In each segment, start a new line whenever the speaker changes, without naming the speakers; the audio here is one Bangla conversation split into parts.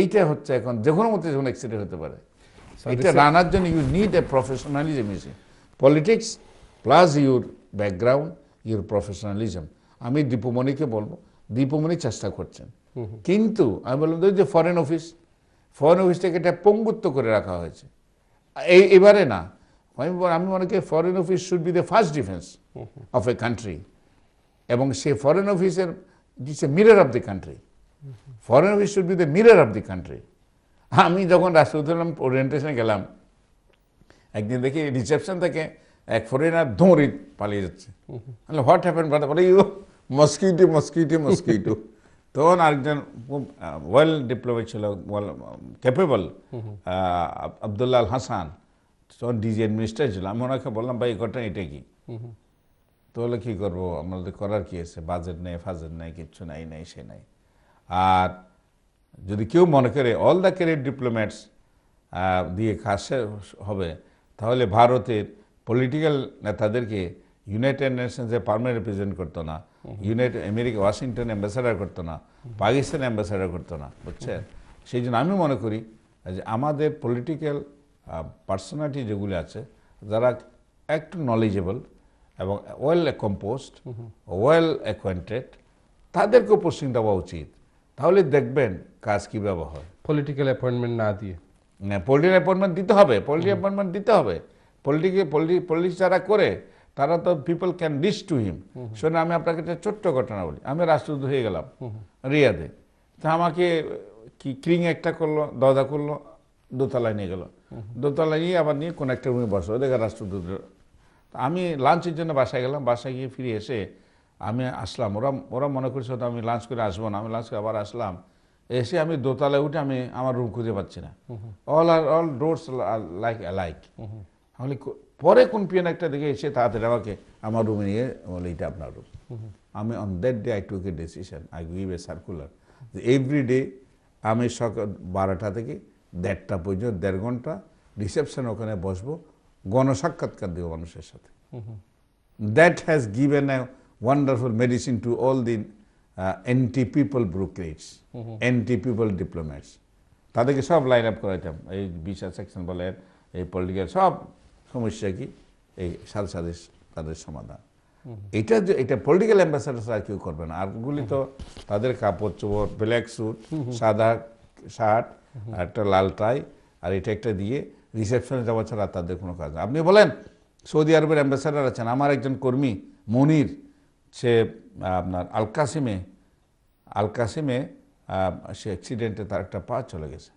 এইটা হচ্ছে এখন যে কোনো মধ্যে যখন অ্যাক্সিডেন্ট হতে পারে এটা রানার জন্য you need a professionalism is politics plus your background your professionalism আমি দীপুমণিকে বলবো দীপুমণি চেষ্টা করছেন কিন্তু আমি বললাম যে ফরেন অফিস ফরেন অফিসটাকে এটা পঙ্গুত্ব করে রাখা হয়েছে এই এবারে না আমি আমি মনে করি foreign office should be the first defence of a country এবং সে ফরেন অফিসের it's a mirror of the country foreign office should be the mirror of the country আমি যখন রাষ্ট্রপতিলাম ওরিয়েন্টেশনে গেলাম একদিন দেখি রিসেপশন থেকে এক ফরেনার ধোঁড়ি পালিয়ে যাচ্ছে হোয়াট হ্যাপেন বাট বলে ইউ মস্কিউটি মস্কিউটি মস্কিউটু তখন আরেকজন খুব ওয়েল ডিপ্লোমেট ছিল ওয়েল ক্যাপেবল আবদুল্লাহ হাসান তখন ডিজি অ্যাডমিনিস্ট্রেট ছিল আমি ওনাকে বললাম ভাই ঘটনা এটা কি তো বলে কী করবো আমাদের করার কি আছে বাজেট নেই ফাজেট নেই কিচ্ছু নাই নাই সে নাই আর যদি কেউ মনে করে অল দ্য ক্যারিয়ার ডিপ্লোম্যাটস দিয়ে কাজ হবে তাহলে ভারতের পলিটিক্যাল নেতাদেরকে ইউনাইটেড নেশনসে পারমানেন্ট রিপ্রেজেন্ট করতো না ইউনাইটেড আমেরিকা ওয়াশিংটন অ্যাম্বাসাডার করতো না পাকিস্তান অ্যাম্বাসাডার করতো না বুঝছেন সেই জন্য আমি মনে করি যে আমাদের পলিটিক্যাল পার্সোনালিটি যেগুলি আছে যারা একটু নলেজেবল এবং ওয়েল কম্পোজড ওয়েল অ্যাকোয়েন্টেড তাদেরকেও পোস্টিং দেওয়া উচিত তাহলে দেখবেন কাজ কি হয় পলিটিক্যাল অ্যাপয়েন্টমেন্ট না দিয়ে না পলিটিক্যাল অ্যাপয়েন্টমেন্ট দিতে হবে পলিটিক্যাল অ্যাপয়েন্টমেন্ট দিতে হবে পলিটিকে পলিটিক্স যারা করে তারা তো পিপল ক্যান ডিস টু হিম শোনে আমি আপনাকে একটা ছোট্ট ঘটনা বলি আমি রাষ্ট্রদূত হয়ে গেলাম রিয়াদে তা আমাকে কি ক্রিং একটা করলো দরজা করলো দোতলায় নিয়ে গেলো দোতলায় নিয়ে আবার নিয়ে কোনো একটা রুমে বসো দেখে রাষ্ট্রদূত আমি লাঞ্চের জন্য বাসায় গেলাম বাসায় গিয়ে ফিরে এসে আমি আসলাম ওরা ওরা মনে করছে আমি লাঞ্চ করে আসবো না আমি লাঞ্চ করে আবার আসলাম এসে আমি দোতলায় উঠে আমি আমার রুম খুঁজে পাচ্ছি না all are all doors like like আমি পরে কোন পিয়ন একটা দেখে এসে তাড়াতাড়ি আমাকে আমার রুমে নিয়ে বলে এটা আপনার রুম আমি on that day I took a decision I give a circular every day আমি সকাল বারোটা থেকে দেড়টা পর্যন্ত দেড় ঘন্টা রিসেপশন ওখানে বসবো গণসাক্ষাৎকার দেবো মানুষের সাথে that has given a wonderful medicine to all the uh, anti-people brokerates, mm -hmm. anti-people diplomats. তাদেরকে সব লাইন আপ করাইতাম এই ভিসা সেকশন বলে এই পলিটিক্যাল সব সমস্যা কি এই সাল সাদেশ তাদের সমাধান
mm-hmm।
এটা যে এটা পলিটিক্যাল অ্যাম্বাসাডার আর কেউ করবে না আরগুলি তো mm-hmm। তাদের কাপড় চোপড় ব্ল্যাক স্যুট mm-hmm। সাদা শার্ট আর একটা লাল টাই আর এটা একটা দিয়ে রিসেপশনে যাওয়া ছাড়া তাদের কোনো কাজ না আপনি বলেন সৌদি আরবের অ্যাম্বাসাডার আছেন আমার একজন কর্মী মনির সে আপনার আলকাসিমে আলকাসিমে সে অ্যাক্সিডেন্টে তার একটা পা চলে গেছে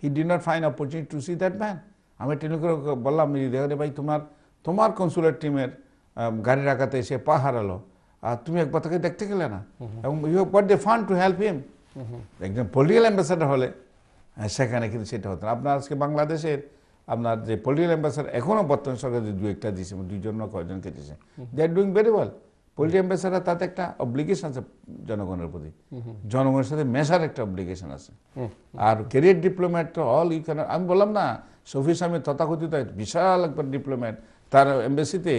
he did not find opportunity to see that man আমি টেলিগ্রাম বললাম দেখে ভাই তোমার তোমার কনসুলার টিমের গাড়ি রাখাতে সে পা হারালো আর তুমি একবার তাকে দেখতে গেলে না এবং ইউ বার ডে ফান্ড টু হেল্প হিম একজন পলিটিক্যাল অ্যাম্বাসাডার হলে হ্যাঁ, সেখানে কিন্তু সেটা হতো না আপনার আজকে বাংলাদেশের আপনার যে পলিটিক্যাল অ্যাম্বাসাডার এখনও বর্তমান সরকার যে দু একটা দিয়েছে দুইজন কয়জনকে দিয়েছে they are doing very well polity ambassador তাতে একটা অব্লিগেশন আছে জনগণের প্রতি জনগণের সাথে মেশার একটা অব্লিগেশন আছে আর career diplomat all you can আমি বললাম না সফি স্বামী তথাকথিত বিশাল একবার ডিপ্লোম্যাট তার এম্বাসিতে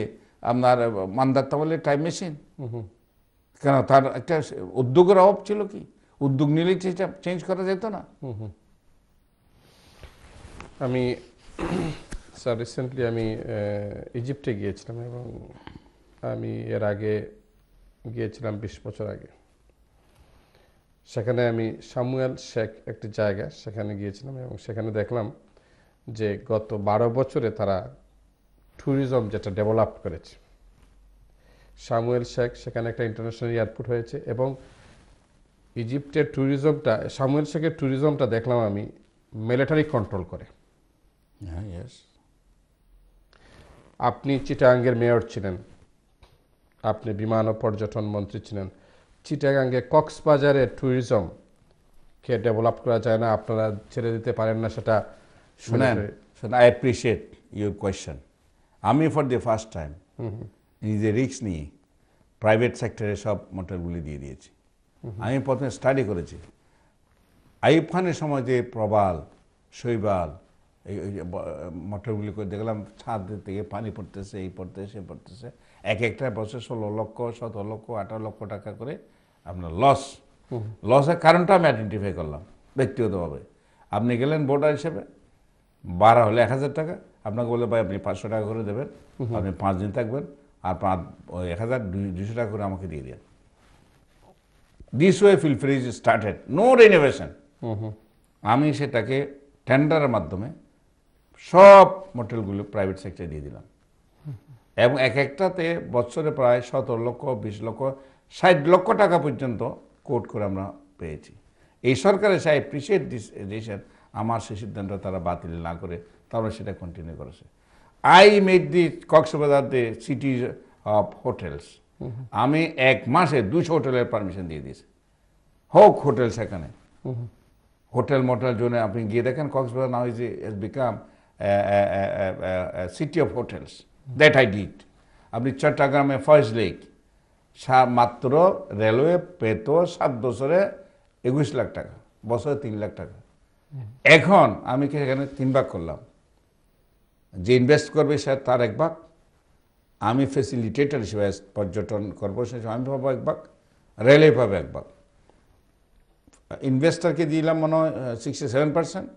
আপনার মান্দার বলে টাইম মেশিন কেন তার একটা উদ্যোগের অভাব ছিল কি উদ্যোগ নিলেই সেটা চেঞ্জ করা যেত না আমি স্যার রিসেন্টলি আমি ইজিপ্টে গিয়েছিলাম এবং আমি এর আগে গিয়েছিলাম বিশ বছর আগে সেখানে আমি সামুয়েল শেখ একটি জায়গা সেখানে গিয়েছিলাম এবং সেখানে দেখলাম যে গত বারো বছরে তারা ট্যুরিজম যেটা ডেভেলপ করেছে সামুয়েল শেখ সেখানে একটা ইন্টারন্যাশনাল এয়ারপোর্ট হয়েছে এবং ইজিপ্টের ট্যুরিজমটা সামুয়েল শেখের ট্যুরিজমটা দেখলাম আমি মিলিটারি কন্ট্রোল করে হ্যাঁ, আপনি চিটাঙ্গের মেয়র ছিলেন আপনি বিমান ও পর্যটন মন্ত্রী ছিলেন চিটাগাঙ্গে কক্সবাজারে ট্যুরিজমকে ডেভেলপ করা যায় না আপনারা ছেড়ে দিতে পারেন না সেটা শুনেন আই অ্যাপ্রিসিয়েট ইউর কোয়েশ্চেন আমি ফর দ্য ফার্স্ট টাইম নিজে রিক্স নিয়ে প্রাইভেট সেক্টরে সব মোটরগুলি দিয়ে দিয়েছি আমি প্রথমে স্টাডি করেছি আইব খানের সময় যে প্রবাল শৈবাল এই মোটরগুলি করে দেখলাম ছাদ থেকে পানি পড়তেছে এই পড়তেছে সে পড়তেছে এক একটা বছর ষোলো লক্ষ সতেরো লক্ষ আঠারো লক্ষ টাকা করে আপনার লস লসের কারণটা আমি আইডেন্টিফাই করলাম ব্যক্তিগতভাবে আপনি গেলেন ভোটার হিসেবে বাড়া হলে এক হাজার টাকা আপনাকে বলে ভাই আপনি পাঁচশো টাকা করে দেবেন আপনি পাঁচ দিন থাকবেন আর পাঁচ এক হাজার দুশো টাকা করে আমাকে দিয়ে দেন দিস ওয়ে ফিল ফ্রিজ স্টার্টেড নো রেনোভেশন আমি সেটাকে টেন্ডারের মাধ্যমে সব মোটেলগুলো প্রাইভেট সেক্টরে দিয়ে দিলাম এবং এক একটাতে বছরে প্রায় সতেরো লক্ষ বিশ লক্ষ ষাট লক্ষ টাকা পর্যন্ত কোর্ট করে আমরা পেয়েছি এই সরকারের সাহেব প্রিসিয়েট দিস ডিসিশন আমার সেই সিদ্ধান্ত তারা বাতিল না করে তারা সেটা কন্টিনিউ করেছে I made the Cox's Bazar the city of hotels আমি এক মাসে দুশো হোটেলের পারমিশন দিয়ে দিয়েছি হোক হোটেল সেখানে হোটেল মোটেল জোনে আপনি গিয়ে দেখেন Cox's Bazar now is is become city of hotels that I did আপনি চট্টগ্রামে ফয়েজ লেক মাত্র রেলওয়ে পেত সাত বছরে একুশ লাখ টাকা বছরে তিন লাখ টাকা এখন আমি কি সেখানে তিন ভাগ করলাম যে ইনভেস্ট করবে সে তার এক ভাগ আমি ফেসিলিটেটার হিসেবে পর্যটন কর্পোরেশন হিসেবে আমি পাবো এক ভাগ রেলওয়ে পাবে এক ভাগ ইনভেস্টারকে দিলাম মনে হয় সিক্সটি সেভেন পার্সেন্ট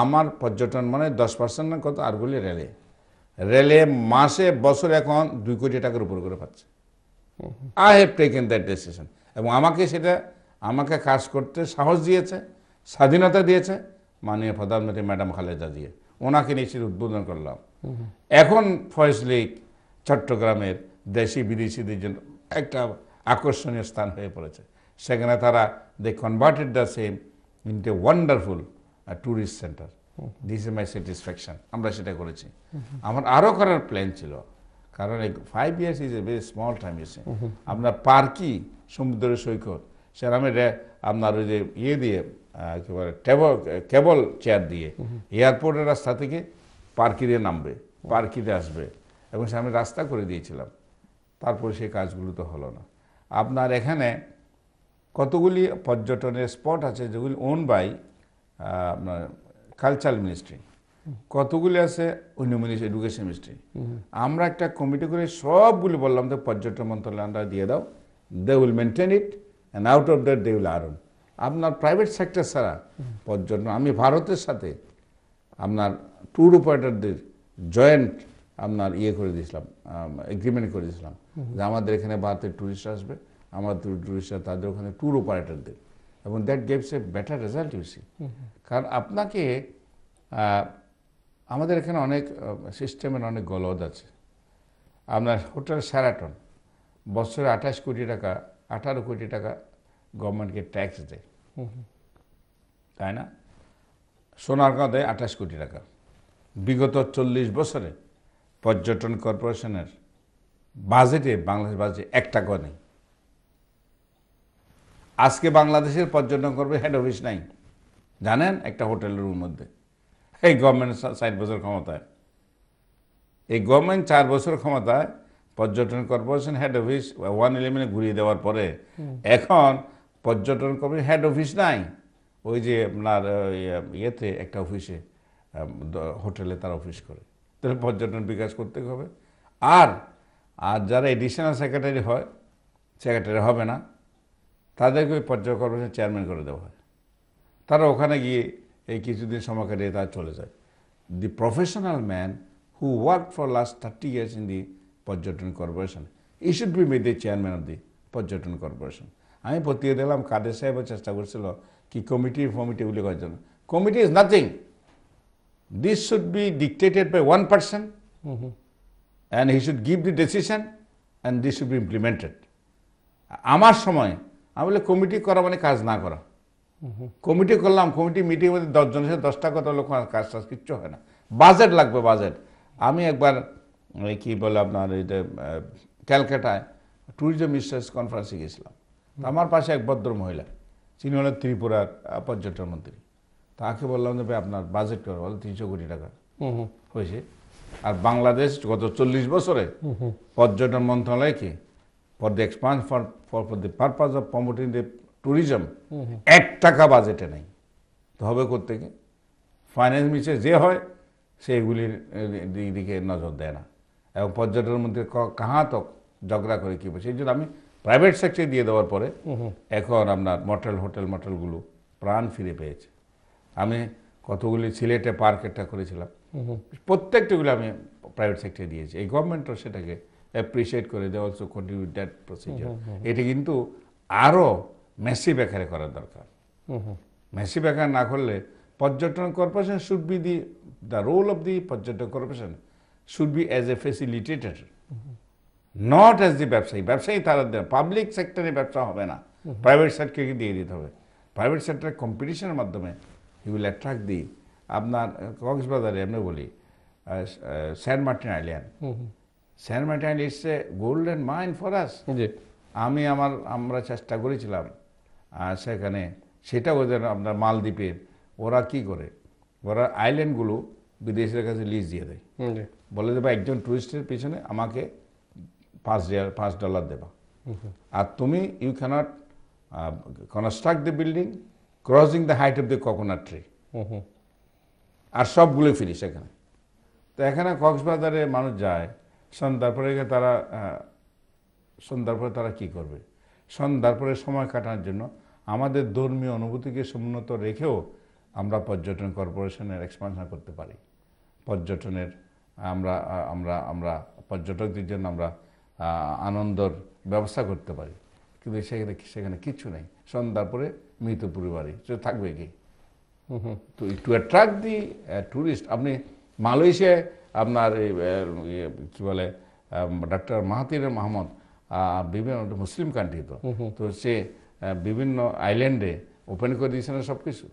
আমার পর্যটন মানে দশ পার্সেন্ট না কত আরগুলি রেলে রেলে মাসে বছর এখন দুই কোটি টাকার উপর করে পাচ্ছে I have taken that decision এবং আমাকে সেটা আমাকে কাজ করতে সাহস দিয়েছে স্বাধীনতা দিয়েছে মাননীয় প্রধানমন্ত্রী ম্যাডাম খালেদা দিয়ে ওনাকে নিয়ে সেটা উদ্বোধন করলাম এখন ফয়েজ লেক চট্টগ্রামের দেশি বিদেশিদের জন্য একটা আকর্ষণীয় স্থান হয়ে পড়েছে সেখানে তারা they converted the same into wonderful tourist centre this is my satisfaction আমরা সেটা করেছি আমার আরও করার প্ল্যান ছিল কারণ five years is a very small time ইসে আপনার পার্কি সমুদ্র সৈকত সেরামে আপনার ওই যে ইয়ে দিয়ে কি বলে টেবল কেবল চেয়ার দিয়ে এয়ারপোর্টের রাস্তা থেকে পার্কি দিয়ে নামবে পার্কিতে আসবে এবং সে আমি রাস্তা করে দিয়েছিলাম তারপরে সেই কাজগুলো তো হলো না আপনার এখানে কতগুলি পর্যটনের স্পট আছে যেগুলি ওন বাই আপনার কালচারাল মিনিস্ট্রি কতগুলি আছে অন্য মিনিস্ট্রি এডুকেশন মিনিস্ট্রি আমরা একটা কমিটি করে সবগুলি বললাম তো পর্যটন মন্ত্রণালয় দিয়ে দাও they will maintain it and out of that they will earn আপনার প্রাইভেট সেক্টর ছাড়া পর্যটন আমি ভারতের সাথে আপনার ট্যুর অপারেটরদের জয়েন্ট আপনার ইয়ে করে দিয়েছিলাম এগ্রিমেন্ট করে দিয়েছিলাম যে আমাদের এখানে ভারতের ট্যুরিস্ট আসবে আমাদের ট্যুরিস্টরা তাদের ওখানে ট্যুর অপারেটরদের এবং that gives a better result you see কারণ আপনাকে আমাদের এখানে অনেক সিস্টেমের অনেক গলদ আছে আপনার হোটেল স্যারাটন বছরে আঠাশ কোটি টাকা আঠারো কোটি টাকা গভর্নমেন্টকে ট্যাক্স দেয় তাই না সোনারগাঁ দেয় আঠাশ কোটি টাকা বিগত চল্লিশ বছরে পর্যটন কর্পোরেশনের বাজেটে বাংলাদেশ বাজেটে এক টাকাও নেই আজকে বাংলাদেশের পর্যটন করবে হেড অফিস নাই জানেন একটা হোটেলের রুম মধ্যে এই গভর্নমেন্ট ষাট বছর ক্ষমতায় এই গভর্নমেন্ট চার বছর ক্ষমতায় পর্যটন কর্পোরেশন হেড অফিস ওয়ান ইলেভেনে ঘুরিয়ে দেওয়ার পরে এখন পর্যটন কর্পোরেশন হেড অফিস নাই ওই যে আপনার ইয়ে, ইয়েতে একটা অফিসে হোটেলে তার অফিস করে তাহলে পর্যটন বিকাশ করতে হবে আর আর যারা এডিশনাল সেক্রেটারি হয় সেক্রেটারি হবে না তাদেরকে ওই পর্যায় কর্মসূচির চেয়ারম্যান করে দেওয়া হয় তারা ওখানে গিয়ে এই কিছুদিন সময় কাটিয়ে তারা চলে যায় the professional man who work for last thirty years in the পর্যটন corporation he should be made the chairman of the পর্যটন কর্পোরেশন আমি পতিয়ে দিলাম কাদের সাহেবও চেষ্টা করছিল কি কমিটি ফমিটি বলে করার জন্য committee is nothing this should be dictated by one person and he should give the decision and this should be implemented আমার সময় আমি বলে কমিটি করা মানে কাজ না করা কমিটি করলাম কমিটি মিটিংয়ের মধ্যে দশজন এসে দশটা কত লোক কাজ টাজ কিচ্ছু হয় না বাজেট লাগবে বাজেট আমি একবার কি বলে আপনার এটা ক্যালকাটায় ট্যুরিজম মিনিস্টার্স কনফারেন্সে গেছিলাম আমার পাশে এক ভদ্র মহিলা তিনি হলেন ত্রিপুরার পর্যটন মন্ত্রী তাকে বললাম যে ভাই আপনার বাজেট করা বলো তিনশো কোটি টাকা হয়েছে আর বাংলাদেশ গত চল্লিশ বছরে পর্যটন মন্ত্রণালয় কি for the expansion for, for, for the purpose of promoting the tourism এক টাকা বাজেটে নেই তো হবে কোথেকে ফাইন্যান্স মিনিস্টার যে হয় সে এগুলির দিকে নজর দেয় না এবং পর্যটন মন্ত্রী কাহা তো ঝগড়া করে কী সেই জন্য আমি প্রাইভেট সেক্টরে দিয়ে দেওয়ার পরে এখন আপনার মটেল হোটেল মটেলগুলো প্রাণ ফিরে পেয়েছে আমি কতগুলি সিলেটে পার্ক একটা করেছিলাম প্রত্যেকটাগুলো আমি প্রাইভেট সেক্টরে দিয়েছি এই গভর্নমেন্টও সেটাকে অ্যাপ্রিসিয়েট করে they also continue that procedure এটা কিন্তু আরও মেসি ব্যাখারে করা দরকার মেসি ব্যাখার না করলে পর্যটন corporation should be the the role of the পর্যটন corporation should be as a facilitator not as the ব্যবসায়ী ব্যবসায়ী তারা পাবলিক সেক্টরে ব্যবসা হবে না প্রাইভেট সেক্টরকে দিয়ে দিতে হবে প্রাইভেট সেক্টরে কম্পিটিশনের মাধ্যমে হি উইল অ্যাট্রাক্ট দি আপনার কক্সবাজারে আমি বলি স্যান্ট মার্টিন আইল্যান্ড স্যারম্যাটাইন it's a golden mine for us আমি আমার আমরা চেষ্টা করেছিলাম সেখানে সেটা ওদের আপনার মালদ্বীপের ওরা কি করে ওরা আইল্যান্ডগুলো বিদেশের কাছে লিজ দিয়ে দেয় বলে দেবা একজন টুরিস্টের পিছনে আমাকে পাঁচ ডলার পাঁচ ডলার দেবা আর তুমি you can't construct the building crossing the height of the coconut tree আর সবগুলো ফিরি সেখানে তো এখানে কক্সবাজারে মানুষ যায় সন্ধ্যার পরে তারা সন্ধ্যার পরে তারা কি করবে সন্ধ্যার পরে সময় কাটানোর জন্য আমাদের ধর্মীয় অনুভূতিকে সমুন্নত রেখেও আমরা পর্যটন কর্পোরেশনের এক্সপানশন করতে পারি পর্যটনের আমরা আমরা আমরা পর্যটকদের জন্য আমরা আনন্দর ব্যবস্থা করতে পারি কিন্তু সেখানে সেখানে কিছু নেই সন্ধ্যার পরে মৃত পরিবারই সে থাকবে কি তো টু অ্যাট্রাক্ট দি ট্যুরিস্ট আপনি মালয়েশিয়ায় আপনার ইয়ে, কী বলে ডাক্তার মাহাতির মাহমদ বিভিন্ন মুসলিম কান্ট্রি তো তো সে বিভিন্ন আইল্যান্ডে ওপেন করে দিয়েছিলেন সব কিছু